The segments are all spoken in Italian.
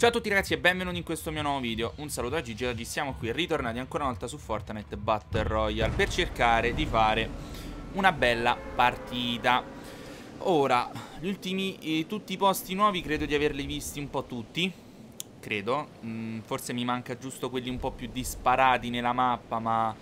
Ciao a tutti ragazzi e benvenuti in questo mio nuovo video Un saluto a Gigi, oggi siamo qui ritornati ancora una volta su Fortnite Battle Royale Per cercare di fare una bella partita Ora, gli ultimi, eh, tutti i posti nuovi credo di averli visti un po' tutti Credo, mm, forse mi manca giusto quelli un po' più disparati nella mappa Ma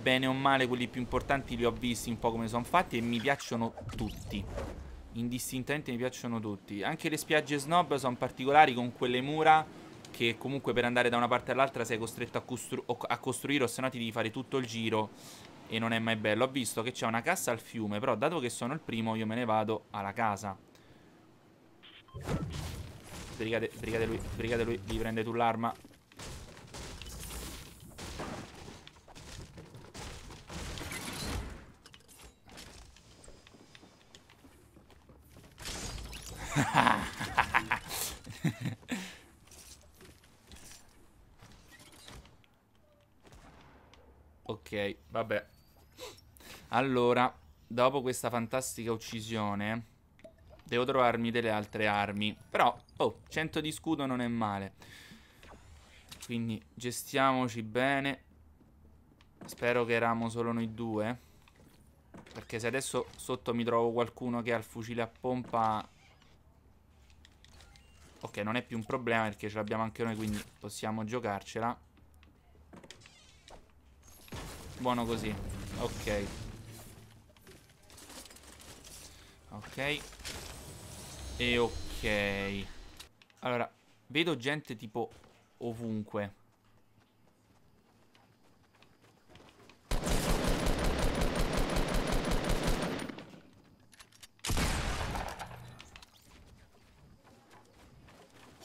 bene o male quelli più importanti li ho visti un po' come sono fatti e mi piacciono tutti indistintamente mi piacciono tutti. Anche le spiagge snob sono particolari con quelle mura che comunque per andare da una parte all'altra sei costretto a, costru a costruire o se no ti devi fare tutto il giro e non è mai bello. Ho visto che c'è una cassa al fiume, però dato che sono il primo io me ne vado alla casa. Sbrigate, sbrigate lui, sbrigate lui, gli prende tu l'arma. ok, vabbè. Allora, dopo questa fantastica uccisione, devo trovarmi delle altre armi. Però, oh, 100 di scudo non è male. Quindi gestiamoci bene. Spero che eravamo solo noi due. Perché se adesso sotto mi trovo qualcuno che ha il fucile a pompa Ok, non è più un problema perché ce l'abbiamo anche noi, quindi possiamo giocarcela. Buono così. Ok. Ok. E ok. Allora, vedo gente tipo ovunque.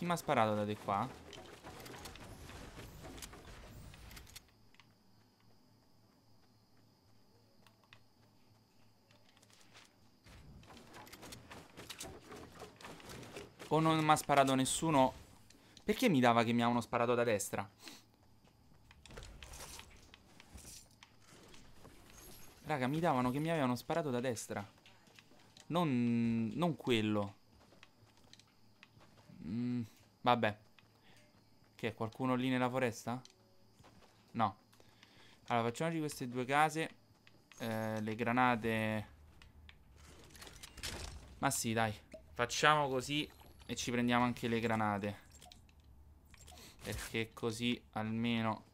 mi ha sparato da di qua? O non mi ha sparato nessuno Perché mi dava che mi avevano sparato da destra? Raga mi davano che mi avevano sparato da destra Non, non quello mm. Vabbè. Che qualcuno lì nella foresta? No. Allora, facciamoci queste due case. Eh, le granate... Ma sì, dai. Facciamo così e ci prendiamo anche le granate. Perché così almeno...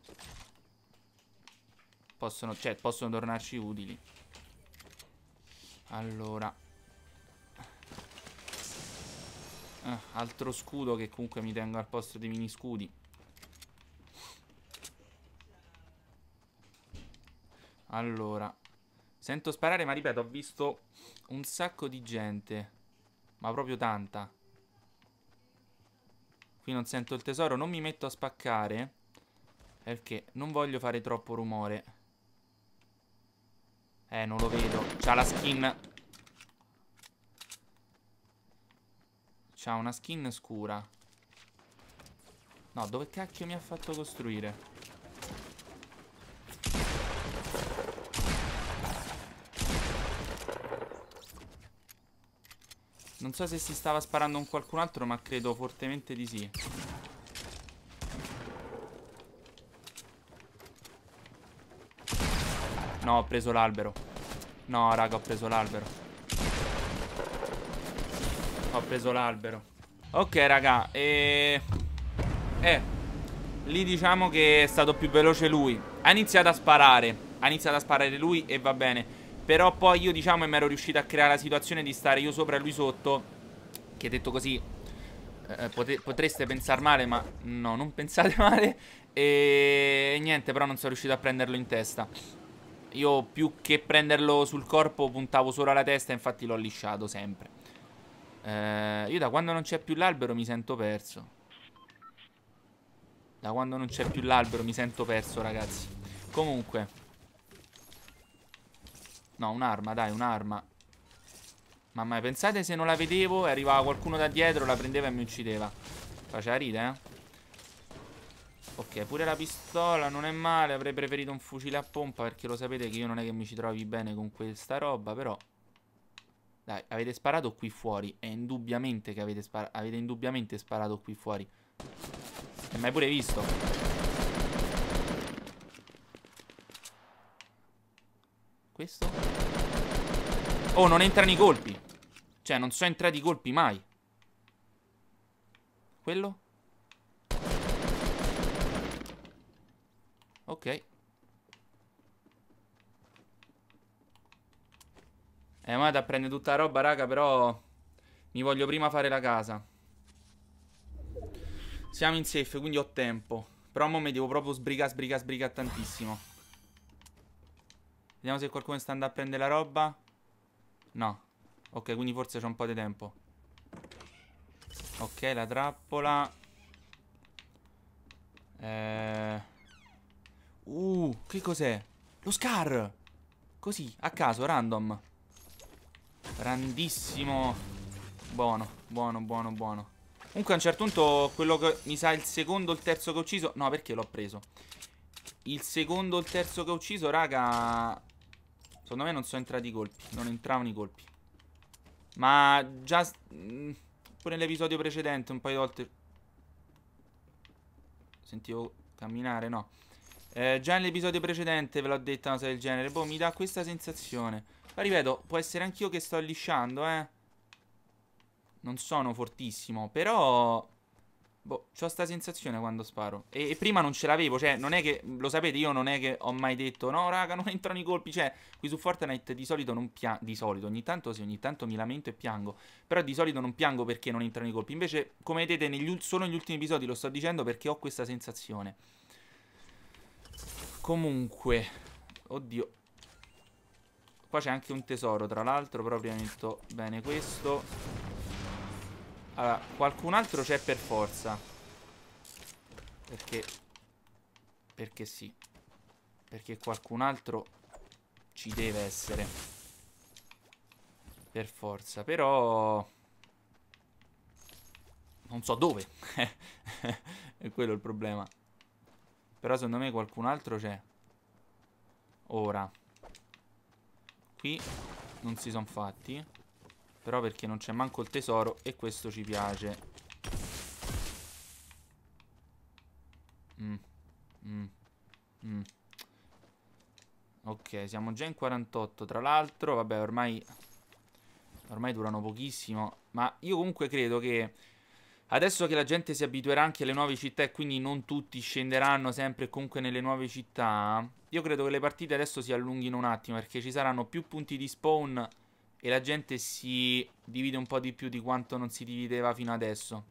Possono, cioè, possono tornarci utili. Allora, Ah, altro scudo che comunque mi tengo al posto dei mini scudi. Allora. Sento sparare, ma ripeto, ho visto un sacco di gente. Ma proprio tanta. Qui non sento il tesoro, non mi metto a spaccare. Perché non voglio fare troppo rumore. Eh, non lo vedo. C'ha la skin C'ha una skin scura No, dove cacchio mi ha fatto costruire? Non so se si stava sparando con qualcun altro Ma credo fortemente di sì No, ho preso l'albero No, raga, ho preso l'albero ho preso l'albero Ok raga e... Eh Lì diciamo che è stato più veloce lui Ha iniziato a sparare Ha iniziato a sparare lui e va bene Però poi io diciamo e mi ero riuscito a creare la situazione di stare io sopra e lui sotto Che detto così eh, eh Potreste pensare male ma no non pensate male E niente però non sono riuscito a prenderlo in testa io più che prenderlo sul corpo puntavo solo alla testa, infatti l'ho lisciato sempre. Eh, io da quando non c'è più l'albero mi sento perso. Da quando non c'è più l'albero mi sento perso, ragazzi. Comunque. No, un'arma, dai, un'arma. Mamma mia, pensate se non la vedevo e arrivava qualcuno da dietro, la prendeva e mi uccideva. Faceva ride, eh? Ok, pure la pistola non è male, avrei preferito un fucile a pompa perché lo sapete che io non è che mi ci trovi bene con questa roba, però... Dai, avete sparato qui fuori. È indubbiamente che avete sparato. Avete indubbiamente sparato qui fuori. E mai pure visto. Questo? Oh, non entrano i colpi. Cioè, non sono entrati i colpi mai. Quello? Ok. Eh, ma da prende tutta la roba, raga, però... Mi voglio prima fare la casa. Siamo in safe, quindi ho tempo. Però mo mi devo proprio sbrigare, sbrigare, sbrigare tantissimo. Vediamo se qualcuno sta andando a prendere la roba. No. Ok, quindi forse c'è un po' di tempo. Ok, la trappola. Eh... Uh, che cos'è? Lo scar! Così, a caso, random. Grandissimo. Buono, buono, buono, buono. Comunque a un certo punto quello che mi sa il secondo o il terzo che ho ucciso... No, perché l'ho preso? Il secondo o il terzo che ho ucciso, raga... Secondo me non sono entrati i colpi. Non entravano i colpi. Ma già... Mm, pure nell'episodio precedente un paio di volte... Sentivo camminare, no. Eh, già nell'episodio precedente ve l'ho detta una cosa del genere. Boh, mi dà questa sensazione. Ma ripeto, può essere anch'io che sto lisciando, eh. Non sono fortissimo, però... Boh, ho sta sensazione quando sparo. E, e prima non ce l'avevo, cioè, non è che... Lo sapete, io non è che ho mai detto No, raga, non entrano i colpi, cioè... Qui su Fortnite di solito non piango... Di solito, ogni tanto sì, ogni tanto mi lamento e piango. Però di solito non piango perché non entrano i colpi. Invece, come vedete, negli, solo negli ultimi episodi lo sto dicendo perché ho questa sensazione. Comunque... Oddio, Qua c'è anche un tesoro, tra l'altro, però prima metto bene questo. Allora, qualcun altro c'è per forza. Perché... Perché sì. Perché qualcun altro ci deve essere. Per forza, però... Non so dove. è quello il problema. Però secondo me qualcun altro c'è. Ora qui non si sono fatti Però perché non c'è manco il tesoro E questo ci piace mm. Mm. Mm. Ok, siamo già in 48 Tra l'altro, vabbè, ormai Ormai durano pochissimo Ma io comunque credo che Adesso che la gente si abituerà anche alle nuove città E quindi non tutti scenderanno sempre comunque nelle nuove città io credo che le partite adesso si allunghino un attimo perché ci saranno più punti di spawn e la gente si divide un po' di più di quanto non si divideva fino adesso.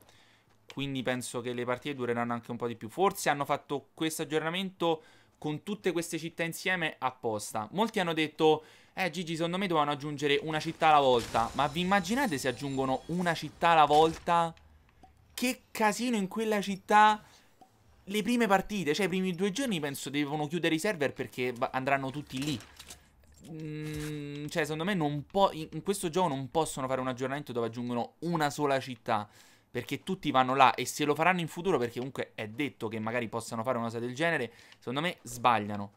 Quindi penso che le partite dureranno anche un po' di più. Forse hanno fatto questo aggiornamento con tutte queste città insieme apposta. Molti hanno detto, eh Gigi secondo me dovevano aggiungere una città alla volta. Ma vi immaginate se aggiungono una città alla volta? Che casino in quella città le prime partite, cioè i primi due giorni penso devono chiudere i server perché andranno tutti lì. Mm, cioè, secondo me non può. In, questo gioco non possono fare un aggiornamento dove aggiungono una sola città. Perché tutti vanno là e se lo faranno in futuro, perché comunque è detto che magari possano fare una cosa del genere, secondo me sbagliano.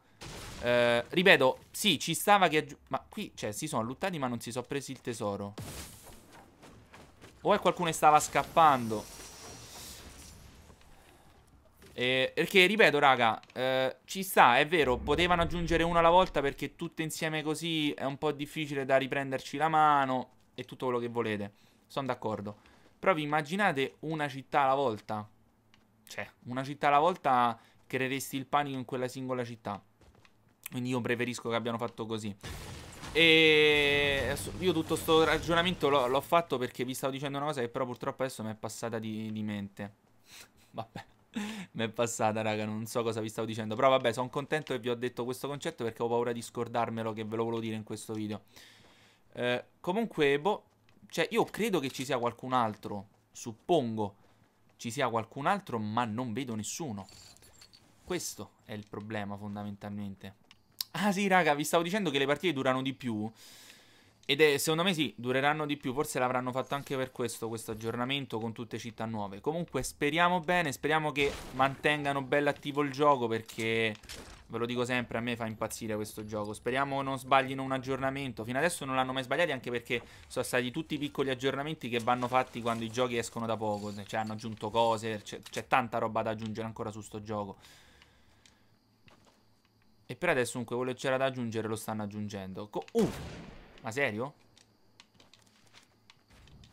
Eh, ripeto, sì, ci stava che aggiungere. Ma qui, cioè, si sono luttati ma non si sono presi il tesoro. O è qualcuno che stava scappando eh, Perché, ripeto, raga, eh, ci sta, è vero, potevano aggiungere uno alla volta perché tutte insieme così è un po' difficile da riprenderci la mano e tutto quello che volete. Sono d'accordo. Però vi immaginate una città alla volta? Cioè, una città alla volta creeresti il panico in quella singola città. Quindi io preferisco che abbiano fatto così. E io tutto questo ragionamento l'ho fatto perché vi stavo dicendo una cosa che però purtroppo adesso mi è passata di, di mente. Vabbè mi è passata, raga, non so cosa vi stavo dicendo. Però vabbè, sono contento che vi ho detto questo concetto perché ho paura di scordarmelo che ve lo volevo dire in questo video. Eh, comunque, boh, cioè io credo che ci sia qualcun altro, suppongo ci sia qualcun altro, ma non vedo nessuno. Questo è il problema fondamentalmente. Ah sì, raga, vi stavo dicendo che le partite durano di più. Ed è, secondo me sì, dureranno di più, forse l'avranno fatto anche per questo, questo aggiornamento con tutte città nuove. Comunque speriamo bene, speriamo che mantengano bello attivo il gioco perché, ve lo dico sempre, a me fa impazzire questo gioco. Speriamo non sbaglino un aggiornamento, fino adesso non l'hanno mai sbagliato anche perché sono stati tutti i piccoli aggiornamenti che vanno fatti quando i giochi escono da poco, cioè hanno aggiunto cose, c'è tanta roba da aggiungere ancora su sto gioco. E per adesso comunque quello che c'era da aggiungere lo stanno aggiungendo. Co uh! Ma serio?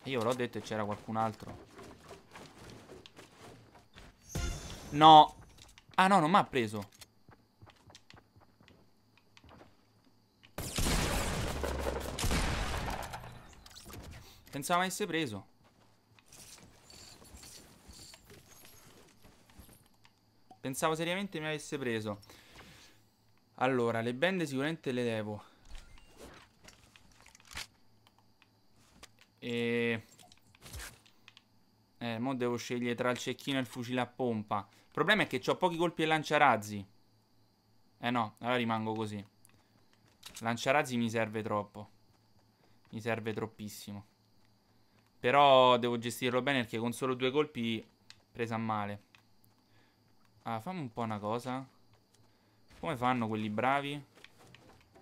Io ve l'ho detto e c'era qualcun altro No Ah no, non mi ha preso Pensavo avesse preso Pensavo seriamente mi avesse preso Allora, le bende sicuramente le devo E... Eh, mo devo scegliere tra il cecchino e il fucile a pompa. Il problema è che ho pochi colpi e lanciarazzi. Eh no, allora rimango così. Lanciarazzi mi serve troppo. Mi serve troppissimo. Però devo gestirlo bene perché con solo due colpi presa a male. Ah, fammi un po' una cosa. Come fanno quelli bravi?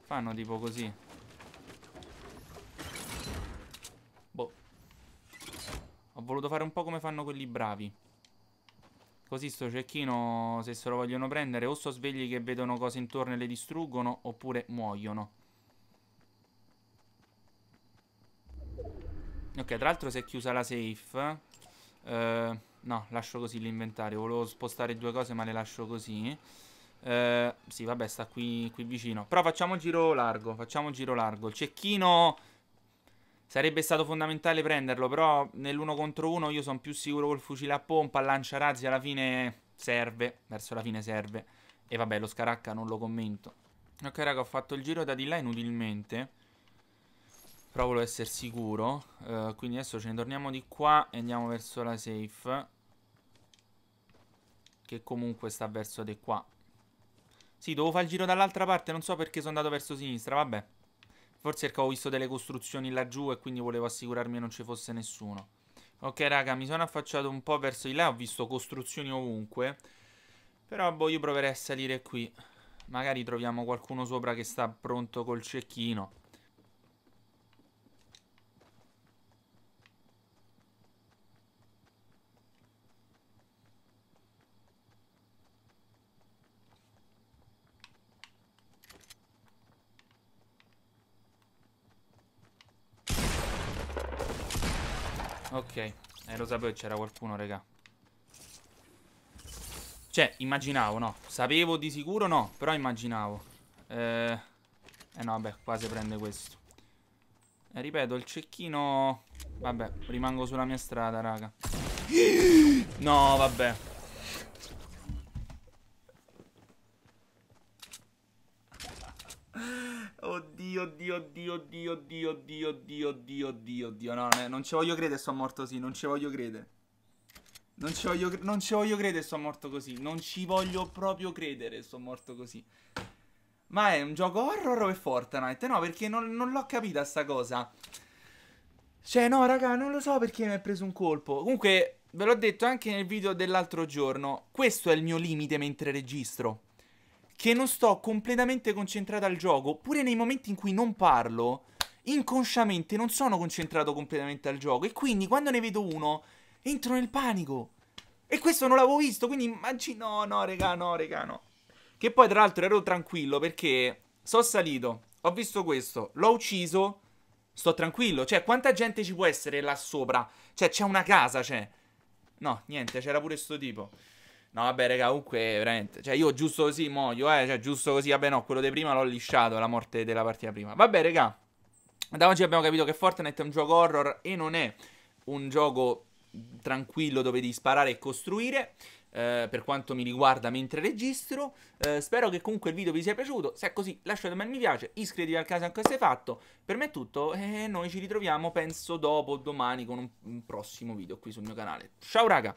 Fanno tipo così. Ho voluto fare un po' come fanno quelli bravi. Così sto cecchino, se se lo vogliono prendere, o sono svegli che vedono cose intorno e le distruggono, oppure muoiono. Ok, tra l'altro si è chiusa la safe. Eh, no, lascio così l'inventario. Volevo spostare due cose, ma le lascio così. Eh, sì, vabbè, sta qui, qui vicino. Però facciamo giro largo, facciamo giro largo. Il cecchino... Sarebbe stato fondamentale prenderlo, però nell'uno contro uno io sono più sicuro col fucile a pompa, lancia razzi alla fine serve, verso la fine serve. E vabbè, lo scaracca non lo commento. Ok raga, ho fatto il giro da di là inutilmente. Però volevo essere sicuro. Uh, quindi adesso ce ne torniamo di qua e andiamo verso la safe. Che comunque sta verso di qua. Sì, devo fare il giro dall'altra parte, non so perché sono andato verso sinistra, vabbè. Forse perché ho visto delle costruzioni laggiù e quindi volevo assicurarmi che non ci fosse nessuno. Ok, raga, mi sono affacciato un po' verso di là, ho visto costruzioni ovunque. Però, boh, io proverei a salire qui. Magari troviamo qualcuno sopra che sta pronto col cecchino. Ok, eh, lo sapevo che c'era qualcuno, raga. Cioè, immaginavo, no. Sapevo di sicuro, no. Però immaginavo. Eh, eh no, vabbè, qua si prende questo. Eh, ripeto, il cecchino... Vabbè, rimango sulla mia strada, raga. No, vabbè. oddio, oddio, oddio, oddio, oddio, oddio, oddio, oddio, oddio, oddio. No, no, non ci voglio credere, sto morto così, non ci voglio credere. Non ci voglio, non ci voglio credere, sto morto così. Non ci voglio proprio credere, sono morto così. Ma è un gioco horror o è Fortnite? No, perché non, non l'ho capita sta cosa. Cioè, no, raga, non lo so perché mi ha preso un colpo. Comunque, ve l'ho detto anche nel video dell'altro giorno. Questo è il mio limite mentre registro che non sto completamente concentrato al gioco, pure nei momenti in cui non parlo, inconsciamente non sono concentrato completamente al gioco e quindi quando ne vedo uno entro nel panico. E questo non l'avevo visto, quindi immagino no, no, regà, no, regà, no. Che poi tra l'altro ero tranquillo perché sono salito, ho visto questo, l'ho ucciso, sto tranquillo, cioè quanta gente ci può essere là sopra? Cioè c'è una casa, c'è. No, niente, c'era pure sto tipo. No, vabbè, raga, comunque, veramente. Cioè, io giusto così muoio, eh. Cioè, giusto così, vabbè, no, quello di prima l'ho lisciato, la morte della partita prima. Vabbè, raga. Da oggi abbiamo capito che Fortnite è un gioco horror e non è un gioco tranquillo dove devi sparare e costruire. Eh, per quanto mi riguarda mentre registro eh, spero che comunque il video vi sia piaciuto se è così lasciate un bel mi piace iscrivetevi al canale se ancora sei fatto per me è tutto e noi ci ritroviamo penso dopo domani con un, un prossimo video qui sul mio canale ciao raga